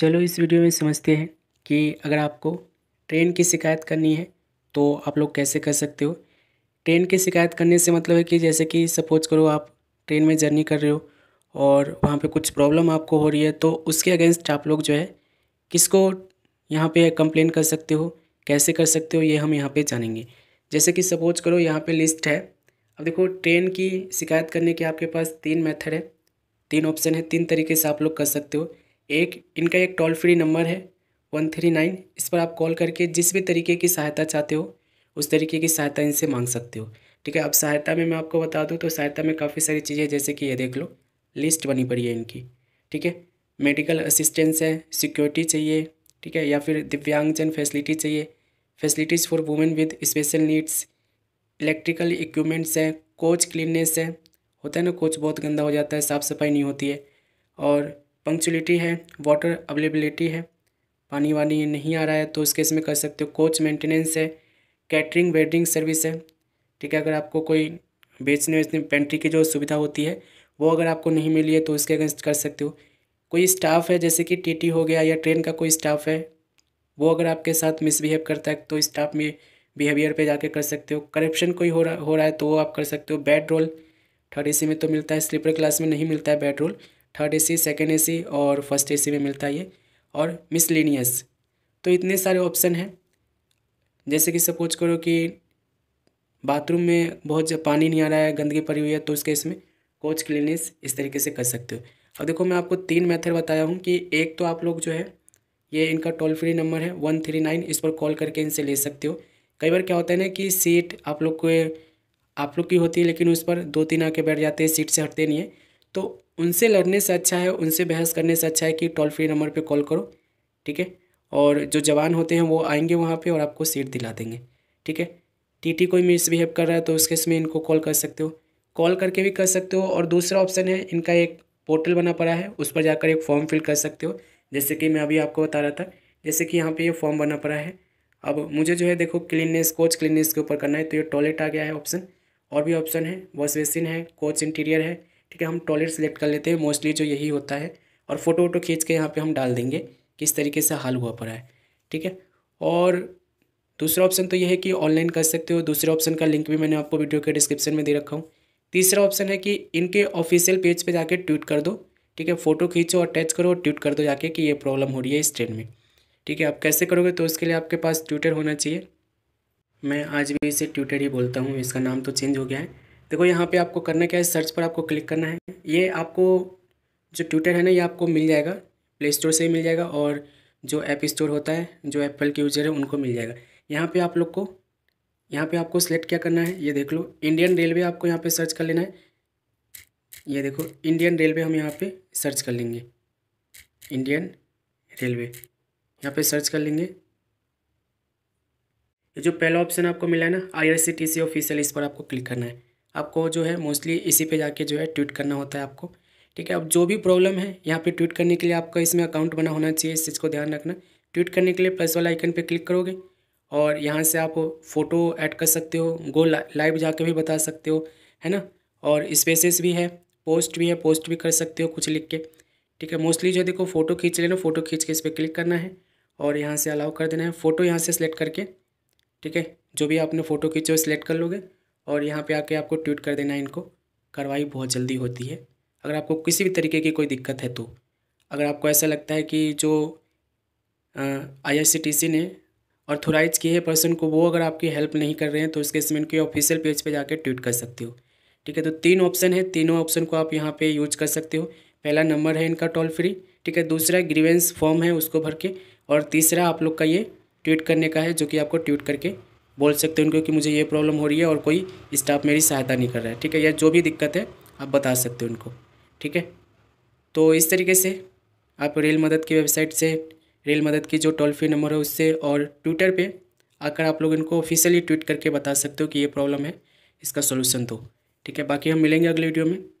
चलो इस वीडियो में समझते हैं कि अगर आपको ट्रेन की शिकायत करनी है तो आप लोग कैसे कर सकते हो ट्रेन की शिकायत करने से मतलब है कि जैसे कि सपोज करो आप ट्रेन में जर्नी कर रहे हो और वहाँ पे कुछ प्रॉब्लम आपको हो रही है तो उसके अगेंस्ट आप लोग जो है किसको यहाँ पे कंप्लेन कर सकते हो कैसे कर सकते हो ये हम यहाँ पे जानेंगे जैसे कि सपोज करो यहाँ पे लिस्ट है अब देखो ट्रेन की शिकायत करने के आपके पास तीन मेथड है तीन ऑप्शन है तीन तरीके से आप लोग कर सकते हो एक इनका एक टोल फ्री नंबर है वन थ्री नाइन इस पर आप कॉल करके जिस भी तरीके की सहायता चाहते हो उस तरीके की सहायता इनसे मांग सकते हो ठीक है अब सहायता में मैं आपको बता दूँ तो सहायता में काफ़ी सारी चीज़ें जैसे कि ये देख लो लिस्ट बनी पड़ी है इनकी ठीक है मेडिकल असिस्टेंस है सिक्योरिटी चाहिए ठीक है या फिर दिव्यांगजन फैसिलिटी चाहिए facilities for women with special needs electrical equipments हैं कोच क्लीननेस है होता है ना कोच बहुत गंदा हो जाता है साफ़ सफाई नहीं होती है और पंक्चुअलिटी है वाटर अवेलेबिलिटी है पानी वानी नहीं आ रहा है तो उसके केस में कर सकते हो कोच मेंटेनेंस है कैटरिंग वेडिंग सर्विस है ठीक है अगर आपको कोई बेचने वेचने पेंट्री की जो सुविधा होती है वो अगर आपको नहीं मिली है तो उसके अगेंस्ट कर सकते हो कोई स्टाफ है जैसे कि टीटी हो गया या ट्रेन का कोई स्टाफ है वो अगर आपके साथ मिसबिहेव करता है तो स्टाफ में बिहेवियर पे जाके कर सकते हो करप्शन कोई हो रहा हो रहा है तो वो आप कर सकते हो बैड रोल थर्ड ए में तो मिलता है स्लीपर क्लास में नहीं मिलता है bed roll third A C second A C और फर्स्ट ए सी में मिलता है ये और मिसलिनियस तो इतने सारे ऑप्शन हैं जैसे कि सपोज करो कि बाथरूम में बहुत जब पानी नहीं आ रहा है गंदगी पड़ी हुई है तो उसके इसमें कोच क्लिनिस इस तरीके से कर सकते हो अब देखो मैं आपको तीन मेथड बताया हूँ कि एक तो आप लोग जो है ये इनका टोल फ्री नंबर है वन थ्री नाइन इस पर कॉल करके इनसे ले सकते हो कई बार क्या होता है ना कि सीट आप लोग को आप लोग की होती है लेकिन उस पर दो तीन आके बैठ जाते हैं सीट से हटते नहीं है तो उनसे लड़ने से अच्छा है उनसे बहस करने से अच्छा है कि टोल फ्री नंबर पर कॉल करो ठीक है और जो जवान होते हैं वो आएंगे वहाँ पे और आपको सीट दिला देंगे ठीक है टीटी कोई मिसबिहेव कर रहा है तो उसके समय इनको कॉल कर सकते हो कॉल करके भी कर सकते हो और दूसरा ऑप्शन है इनका एक पोर्टल बना पड़ा है उस पर जाकर एक फॉर्म फिल कर सकते हो जैसे कि मैं अभी आपको बता रहा था जैसे कि यहाँ पर ये फॉर्म बना पड़ा है अब मुझे जो है देखो क्लीननेस कोच क्लीननेस के ऊपर करना है तो ये टॉयलेट आ गया है ऑप्शन और भी ऑप्शन है वॉश बेसिन है कोच इंटीरियर है ठीक है हम टॉयलेट सेलेक्ट कर लेते हैं मोस्टली जो यही होता है और फ़ोटो वोटो खींच के यहाँ पे हम डाल देंगे किस तरीके से हाल हुआ पड़ा है ठीक है और दूसरा ऑप्शन तो यह है कि ऑनलाइन कर सकते हो दूसरे ऑप्शन का लिंक भी मैंने आपको वीडियो के डिस्क्रिप्शन में दे रखा हूँ तीसरा ऑप्शन है कि इनके ऑफिशियल पेज पे जाके ट्वीट कर दो ठीक है फ़ोटो खींचो अटैच करो और ट्वीट कर दो जाके कि ये प्रॉब्लम हो रही है इस ट्रेन में ठीक है आप कैसे करोगे तो उसके लिए आपके पास ट्विटर होना चाहिए मैं आज भी इसे ट्विटर ही बोलता हूँ इसका नाम तो चेंज हो गया है देखो यहाँ पे आपको करना क्या है सर्च पर आपको क्लिक करना है ये आपको जो ट्विटर है ना ये आपको मिल जाएगा प्ले स्टोर से ही मिल जाएगा और जो ऐप स्टोर होता है जो एप्पल के यूज़र है उनको मिल जाएगा यहाँ पे आप लोग को यहाँ पे आपको सेलेक्ट क्या करना है ये देख लो इंडियन रेलवे आपको यहाँ पे सर्च कर लेना है ये देखो इंडियन रेलवे हम यहाँ पे सर्च कर लेंगे इंडियन रेलवे यहाँ पे सर्च कर लेंगे ये जो पहला ऑप्शन आपको मिला है ना आई सी ऑफिशियल इस पर आपको क्लिक करना है आपको जो है मोस्टली इसी पे जाके जो है ट्वीट करना होता है आपको ठीक है अब जो भी प्रॉब्लम है यहाँ पे ट्वीट करने के लिए आपका इसमें अकाउंट बना होना चाहिए इस चीज़ को ध्यान रखना ट्वीट करने के लिए प्लस वाला आइकन पे क्लिक करोगे और यहाँ से आप फ़ोटो ऐड कर सकते हो गो लाइव जाके भी बता सकते हो है ना और स्पेसिस भी है पोस्ट भी है पोस्ट भी कर सकते हो कुछ लिख के ठीक है मोस्टली जो देखो फ़ोटो खींच लेना फ़ोटो खींच के इस पर क्लिक करना है और यहाँ से अलाउ कर देना है फ़ोटो यहाँ से सेलेक्ट करके ठीक है जो भी आपने फ़ोटो खींचे हो सिलेक्ट कर लोगे और यहाँ पे आके आपको ट्वीट कर देना इनको कार्रवाई बहुत जल्दी होती है अगर आपको किसी भी तरीके की कोई दिक्कत है तो अगर आपको ऐसा लगता है कि जो आई ने ऑर्थोराइज किए है पर्सन को वो अगर आपकी हेल्प नहीं कर रहे हैं तो उसके समय इनके ऑफिशियल पेज पे जाके ट्वीट कर सकते हो ठीक है तो तीन ऑप्शन है तीनों ऑप्शन को आप यहाँ पे यूज कर सकते हो पहला नंबर है इनका टोल फ्री ठीक है दूसरा ग्रीवेंस फॉर्म है उसको भर के और तीसरा आप लोग का ये ट्वीट करने का है जो कि आपको ट्वीट करके बोल सकते हो उनको कि मुझे ये प्रॉब्लम हो रही है और कोई स्टाफ मेरी सहायता नहीं कर रहा है ठीक है या जो भी दिक्कत है आप बता सकते हो उनको ठीक है तो इस तरीके से आप रेल मदद की वेबसाइट से रेल मदद की जो टोल फ्री नंबर है उससे और ट्विटर पे आकर आप लोग इनको ऑफिशियली ट्वीट करके बता सकते हो कि ये प्रॉब्लम है इसका सोल्यूशन दो ठीक है बाकी हम मिलेंगे अगले वीडियो में